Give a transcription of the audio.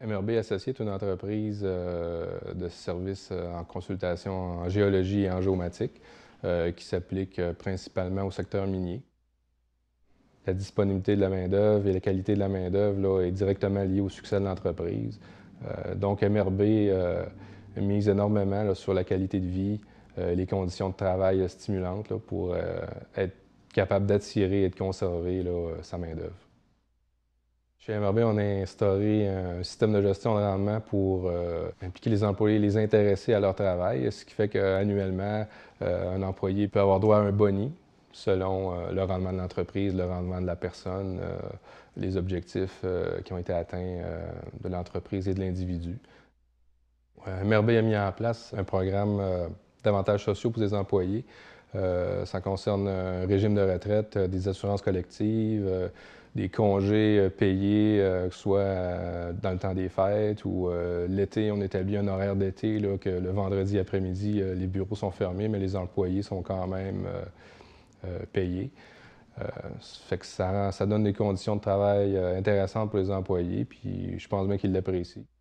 MRB Associé est une entreprise euh, de services euh, en consultation en géologie et en géomatique euh, qui s'applique principalement au secteur minier. La disponibilité de la main-d'œuvre et la qualité de la main-d'œuvre est directement liée au succès de l'entreprise. donc, MRB mise énormément sur la qualité de vie, les conditions de travail stimulantes pour être capable d'attirer et de conserver sa main-d'œuvre. Chez MRB, on a instauré un système de gestion de rendement pour euh, impliquer les employés, et les intéresser à leur travail, ce qui fait qu'annuellement, euh, un employé peut avoir droit à un boni selon euh, le rendement de l'entreprise, le rendement de la personne, les objectifs qui ont été atteints de l'entreprise et de l'individu. MRB a mis en place un programme d'avantages sociaux pour les employés euh, ça concerne euh, un régime de retraite, euh, des assurances collectives, des congés payés, que ce soit dans le temps des fêtes ou l'été, on établit un horaire d'été, que le vendredi après-midi, les bureaux sont fermés, mais les employés sont quand même payés. fait que ça, ça, donne des conditions de travail intéressantes pour les employés, puis je pense bien qu'ils l'apprécient.